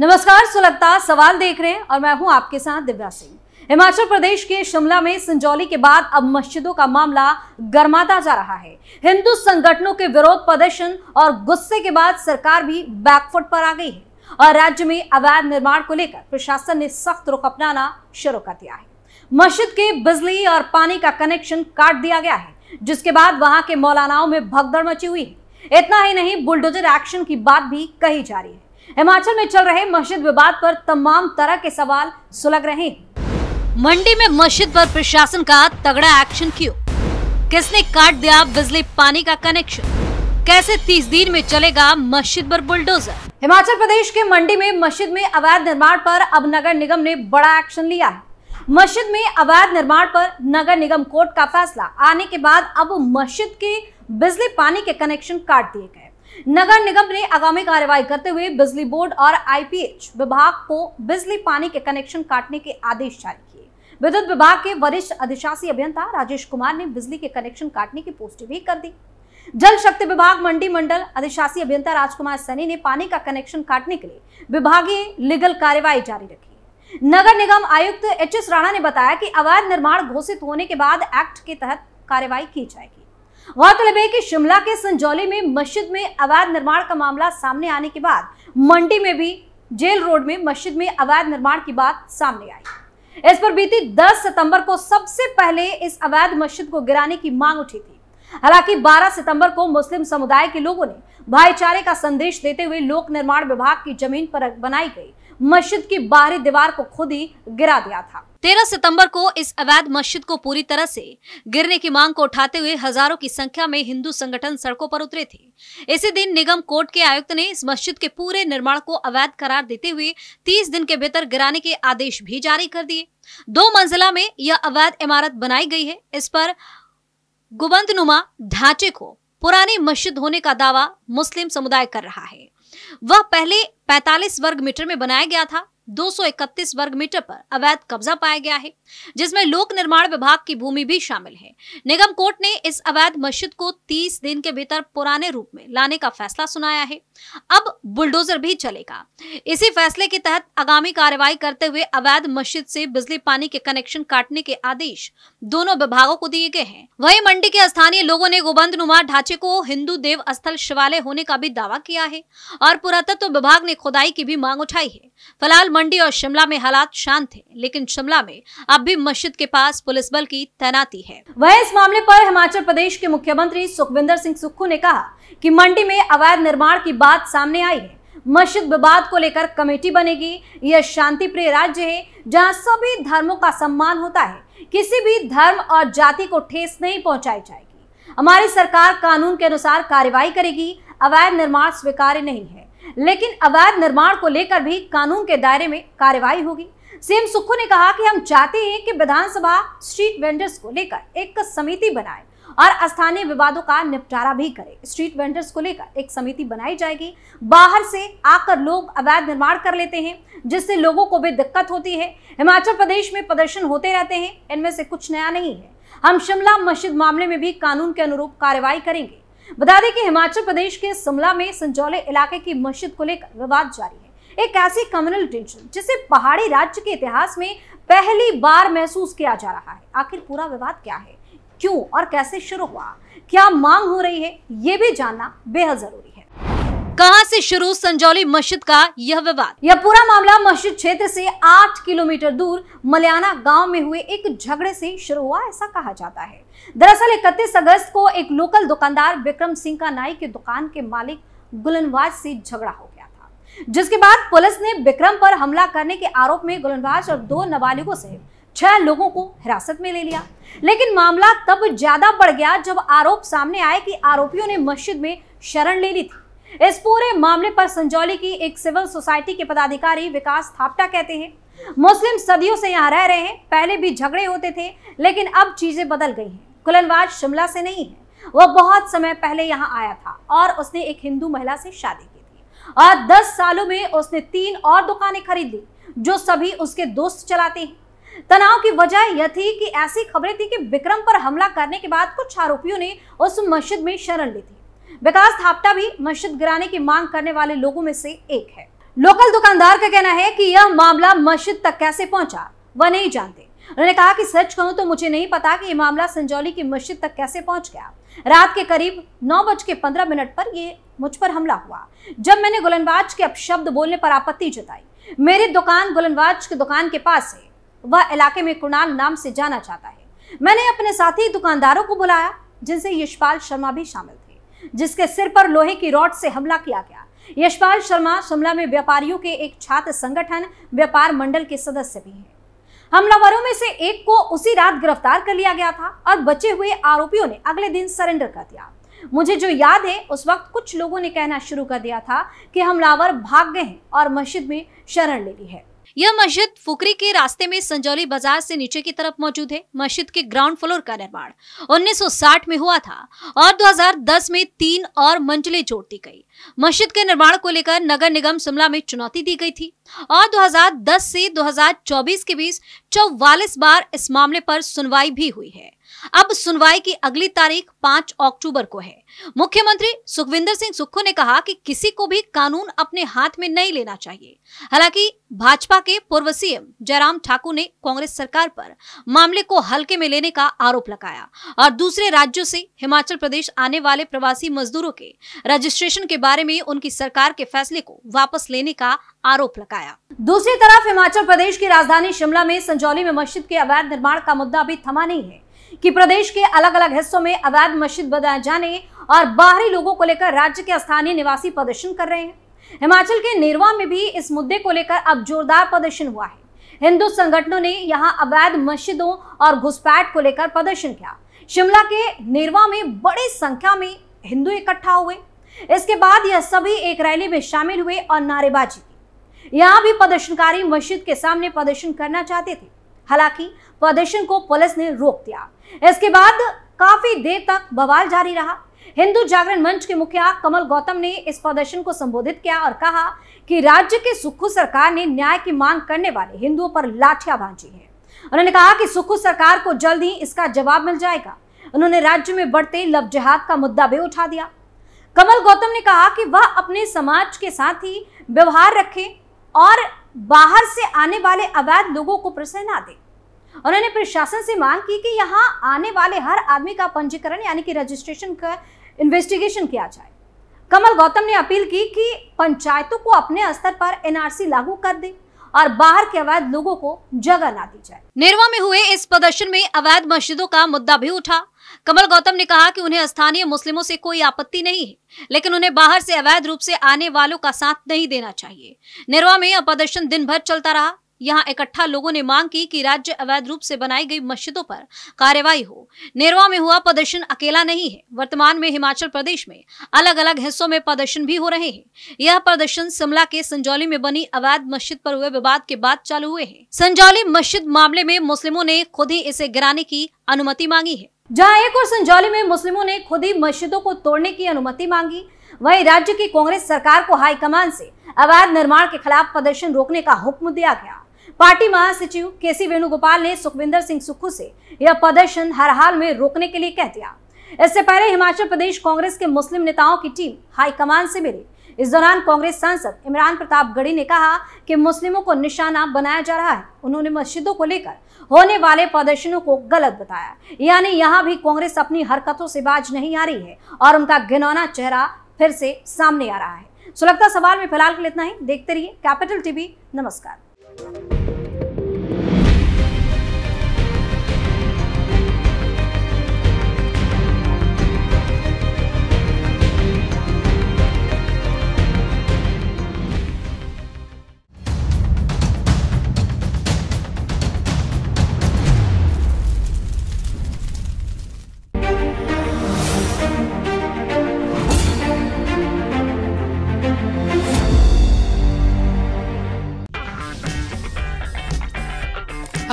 नमस्कार सुलगता सवाल देख रहे हैं और मैं हूं आपके साथ दिव्या सिंह हिमाचल प्रदेश के शिमला में संजौली के बाद अब मस्जिदों का मामला गर्माता जा रहा है हिंदू संगठनों के विरोध प्रदर्शन और गुस्से के बाद सरकार भी बैकफुट पर आ गई है और राज्य में अवैध निर्माण को लेकर प्रशासन ने सख्त रुख अपनाना शुरू कर दिया है मस्जिद के बिजली और पानी का कनेक्शन काट दिया गया है जिसके बाद वहां के मौलानाओं में भगदड़ मची हुई है इतना ही नहीं बुलडोजर एक्शन की बात भी कही जा रही है हिमाचल में चल रहे मस्जिद विवाद पर तमाम तरह के सवाल सुलग रहे मंडी में मस्जिद पर प्रशासन का तगड़ा एक्शन क्यों किसने काट दिया बिजली पानी का कनेक्शन कैसे तीस दिन में चलेगा मस्जिद पर बुलडोजर हिमाचल प्रदेश के मंडी में मस्जिद में अवैध निर्माण पर अब नगर निगम ने बड़ा एक्शन लिया है मस्जिद में अवैध निर्माण पर नगर निगम कोर्ट का फैसला आने के बाद अब मस्जिद के बिजली पानी के कनेक्शन काट दिए गए नगर निगम ने आगामी कार्यवाही करते हुए बिजली बोर्ड और आईपीएच विभाग को बिजली पानी के कनेक्शन काटने के आदेश जारी किए विद्युत विभाग के वरिष्ठ अधिशासी अभियंता राजेश कुमार ने बिजली के कनेक्शन काटने की पुष्टि भी कर दी जल शक्ति विभाग मंडी मंडल अधिशासी अभियंता राजकुमार सैनी ने पानी का कनेक्शन काटने के लिए विभागीय लीगल कार्यवाही जारी रखी नगर निगम आयुक्त एच एस राणा ने बताया कि अवैध निर्माण घोषित होने के बाद एक्ट के तहत कार्यवाही की जाएगी गौरतलब है कि शिमला के संजौली में मस्जिद में अवैध निर्माण का मामला सामने आने के बाद मंडी में भी जेल रोड में मस्जिद में अवैध निर्माण की बात सामने आई इस पर बीती 10 सितंबर को सबसे पहले इस अवैध मस्जिद को गिराने की मांग उठी थी हालांकि 12 सितंबर को मुस्लिम समुदाय के लोगों ने भाईचारे का संदेश देते हुए लोक निर्माण विभाग की जमीन पर बनाई गई मस्जिद की बाहरी दीवार को खुद ही गिरा दिया था 13 सितंबर को इस अवैध मस्जिद को पूरी तरह से गिरने की मांग को उठाते हुए हजारों की संख्या में हिंदू संगठन सड़कों पर उतरे थे इसी दिन निगम कोर्ट के आयुक्त ने इस मस्जिद के पूरे निर्माण को अवैध करार देते हुए 30 दिन के भीतर गिराने के आदेश भी जारी कर दिए दो मंजिला में यह अवैध इमारत बनाई गई है इस पर गुबंदनुमा ढांचे को पुरानी मस्जिद होने का दावा मुस्लिम समुदाय कर रहा है वह पहले 45 वर्ग मीटर में बनाया गया था 231 वर्ग मीटर पर अवैध कब्जा पाया गया है जिसमें लोक निर्माण विभाग की भूमि भी शामिल है निगम कोर्ट ने इस अवैध मस्जिद को 30 दिन के भीतर पुराने रूप में लाने का फैसला सुनाया है अब बुलडोजर भी चलेगा इसी फैसले के तहत आगामी कार्यवाही करते हुए अवैध मस्जिद से बिजली पानी के कनेक्शन काटने के आदेश दोनों विभागों को दिए गए हैं वही मंडी के स्थानीय लोगों ने गोबंद नुमा ढांचे को हिंदू देव स्थल शिवालय होने का भी दावा किया है और पुरातत्व विभाग ने खुदाई की भी मांग उठाई है फिलहाल मंडी और शिमला में हालात शांत थे लेकिन शिमला में अब भी मस्जिद के पास पुलिस बल की तैनाती है वह इस मामले पर हिमाचल प्रदेश के मुख्यमंत्री सुखविंदर सिंह सुक्खू ने कहा कि मंडी में अवैध निर्माण की बात सामने आई है मस्जिद विवाद को लेकर कमेटी बनेगी यह शांति प्रिय राज्य है जहाँ सभी धर्मों का सम्मान होता है किसी भी धर्म और जाति को ठेस नहीं पहुँचाई जाएगी हमारी सरकार कानून के अनुसार कार्यवाही करेगी अवैध निर्माण स्वीकार्य नहीं है लेकिन अवैध निर्माण को लेकर भी कानून के दायरे में कार्यवाही होगी सीएम सुक्खू ने कहा कि हम चाहते हैं कि विधानसभा स्ट्रीट वेंडर्स को लेकर एक समिति बनाए और स्थानीय विवादों का निपटारा भी करे स्ट्रीट वेंडर्स को लेकर एक समिति बनाई जाएगी बाहर से आकर लोग अवैध निर्माण कर लेते हैं जिससे लोगों को भी दिक्कत होती है हिमाचल प्रदेश में प्रदर्शन होते रहते हैं इनमें से कुछ नया नहीं है हम शिमला मस्जिद मामले में भी कानून के अनुरूप कार्रवाई करेंगे बता दें कि हिमाचल प्रदेश के शिमला में संजौले इलाके की मस्जिद को लेकर विवाद जारी है एक ऐसी कम्युनल टेंशन जिसे पहाड़ी राज्य के इतिहास में पहली बार महसूस किया जा रहा है आखिर पूरा विवाद क्या है क्यों और कैसे शुरू हुआ क्या मांग हो रही है ये भी जानना बेहद जरूरी है कहां से शुरू संजौली मस्जिद का यह विवाद यह पूरा मामला मस्जिद क्षेत्र से 8 किलोमीटर दूर मलयाना गांव में हुए एक झगड़े से शुरू हुआ ऐसा कहा जाता है दरअसल इकतीस अगस्त को एक लोकल दुकानदार विक्रम सिंह का नाई की दुकान के मालिक गुलनवाज से झगड़ा हो गया था जिसके बाद पुलिस ने विक्रम पर हमला करने के आरोप में गुलनवाज और दो नाबालिगों से छह लोगों को हिरासत में ले लिया लेकिन मामला तब ज्यादा बढ़ गया जब आरोप सामने आए कि आरोपियों ने मस्जिद में शरण ले ली थी इस पूरे मामले पर संजौली की एक सिविल सोसाइटी के पदाधिकारी विकास थापटा कहते हैं मुस्लिम सदियों से यहाँ रह रहे हैं पहले भी झगड़े होते थे लेकिन अब चीजें बदल गई हैं कुलनवाज शिमला से नहीं है वह बहुत समय पहले यहाँ आया था और उसने एक हिंदू महिला से शादी की थी और दस सालों में उसने तीन और दुकानें खरीद ली जो सभी उसके दोस्त चलाते हैं तनाव की वजह यह थी कि ऐसी खबरें थी कि विक्रम पर हमला करने के बाद कुछ आरोपियों ने उस मस्जिद में शरण ली थी विकास थापता भी मस्जिद गिराने की मांग करने वाले लोगों में से एक है लोकल दुकानदार का कहना है कि यह मामला मस्जिद तक कैसे पहुंचा वह नहीं जानते उन्होंने कहा कि सच कहूं तो मुझे नहीं पता कि यह मामला संजौली की मस्जिद तक कैसे पहुंच गया रात के करीब नौ बज के पंद्रह मिनट पर ये मुझ पर हमला हुआ जब मैंने गुलनबाज के अपशब्द बोलने पर आपत्ति जताई मेरी दुकान गुलनबाज की दुकान के पास है वह इलाके में कुणाल नाम से जाना चाहता है मैंने अपने साथी दुकानदारों को बुलाया जिनसे यशपाल शर्मा भी शामिल थे जिसके सिर पर लोहे की रॉड से हमला किया गया यशपाल शर्मा शिमला में व्यापारियों के एक छात्र संगठन व्यापार मंडल के सदस्य भी हैं हमलावरों में से एक को उसी रात गिरफ्तार कर लिया गया था और बचे हुए आरोपियों ने अगले दिन सरेंडर कर दिया मुझे जो याद है उस वक्त कुछ लोगों ने कहना शुरू कर दिया था कि हमलावर भाग गए हैं और मस्जिद में शरण ले ली है यह मस्जिद फुकरी के रास्ते में संजौली बाजार से नीचे की तरफ मौजूद है मस्जिद के ग्राउंड फ्लोर का निर्माण 1960 में हुआ था और 2010 में तीन और मंजिले जोड़ दी गई मस्जिद के निर्माण को लेकर नगर निगम शिमला में चुनौती दी गई थी और 2010 से 2024 के बीच चौवालीस बार इस मामले पर सुनवाई भी हुई है अब सुनवाई की अगली तारीख 5 अक्टूबर को है मुख्यमंत्री सुखविंदर सिंह सुक्खू ने कहा कि किसी को भी कानून अपने हाथ में नहीं लेना चाहिए हालांकि भाजपा के पूर्व सीएम जयराम ठाकुर ने कांग्रेस सरकार पर मामले को हल्के में लेने का आरोप लगाया और दूसरे राज्यों से हिमाचल प्रदेश आने वाले प्रवासी मजदूरों के रजिस्ट्रेशन के बारे में उनकी सरकार के फैसले को वापस लेने का आरोप लगाया दूसरी तरफ हिमाचल प्रदेश की राजधानी शिमला में संजौली में मस्जिद के अवैध निर्माण का मुद्दा अभी थमा नहीं है कि प्रदेश के अलग अलग हिस्सों में अवैध मस्जिद बनाए जाने और बाहरी लोगों को लेकर राज्य के स्थानीय निवासी प्रदर्शन कर रहे हैं हिमाचल के नेरवा में भी इस मुद्दे को लेकर अब जोरदार प्रदर्शन हुआ है हिंदू संगठनों ने यहां अवैध मस्जिदों और घुसपैठ को लेकर प्रदर्शन किया शिमला के नेरवा में बड़ी संख्या में हिंदू इकट्ठा हुए इसके बाद यह सभी एक रैली में शामिल हुए और नारेबाजी की यहाँ भी प्रदर्शनकारी मस्जिद के सामने प्रदर्शन करना चाहते थे हालांकि प्रदर्शन को पुलिस ने रोक दिया इसके बाद काफी देर तक बवाल जारी रहा हिंदू जागरण मंच के मुखिया कमल गौतम ने इस प्रदर्शन को संबोधित किया और कहा कि राज्य के सुखू सरकार ने न्याय की मांग करने वाले हिंदुओं पर लाठियां भांजी हैं उन्होंने कहा कि सुखू सरकार को जल्द ही इसका जवाब मिल जाएगा उन्होंने राज्य में बढ़ते लव जिहाद का मुद्दा भी उठा दिया कमल गौतम ने कहा कि वह अपने समाज के साथ ही व्यवहार रखे और बाहर से आने वाले अवैध लोगों को प्रश्न ना दे उन्होंने प्रशासन से मांग की कि यहाँ आने वाले हर आदमी का पंजीकरण यानी कि रजिस्ट्रेशन का इन्वेस्टिगेशन किया जाए कमल गौतम ने अपील की कि पंचायतों को अपने स्तर पर एनआरसी लागू कर दे और बाहर के अवैध लोगों को जगह ना दी जाए नेरवा में हुए इस प्रदर्शन में अवैध मस्जिदों का मुद्दा भी उठा कमल गौतम ने कहा कि उन्हें स्थानीय मुस्लिमों से कोई आपत्ति नहीं है लेकिन उन्हें बाहर से अवैध रूप से आने वालों का साथ नहीं देना चाहिए नेरवा में यह प्रदर्शन दिन भर चलता रहा यहां इकट्ठा लोगों ने मांग की कि राज्य अवैध रूप से बनाई गई मस्जिदों पर कार्यवाही हो नेरवा में हुआ प्रदर्शन अकेला नहीं है वर्तमान में हिमाचल प्रदेश में अलग अलग हिस्सों में प्रदर्शन भी हो रहे हैं यह प्रदर्शन शिमला के संजौली में बनी अवैध मस्जिद पर हुए विवाद के बाद चालू हुए हैं संजौली मस्जिद मामले में मुस्लिमों ने खुद ही इसे गिराने की अनुमति मांगी है जहाँ एक और संजौली में मुस्लिमों ने खुद ही मस्जिदों को तोड़ने की अनुमति मांगी वही राज्य की कांग्रेस सरकार को हाईकमान से अवैध निर्माण के खिलाफ प्रदर्शन रोकने का हुक्म दिया गया पार्टी महासचिव केसी वेणुगोपाल ने सुखविंदर सिंह सुक्खू से यह प्रदर्शन हर हाल में रोकने के लिए कह दिया इससे पहले हिमाचल प्रदेश कांग्रेस के मुस्लिम नेताओं की टीम हाईकमान से मिली इस दौरान कांग्रेस सांसद इमरान प्रताप गढ़ी ने कहा कि मुस्लिमों को निशाना बनाया जा रहा है उन्होंने मस्जिदों को लेकर होने वाले प्रदर्शनों को गलत बताया यानी यहाँ भी कांग्रेस अपनी हरकतों से बाज नहीं आ रही है और उनका घिनौना चेहरा फिर से सामने आ रहा है सुलगता सवाल में फिलहाल के लिए इतना ही देखते रहिए कैपिटल टीवी नमस्कार thank you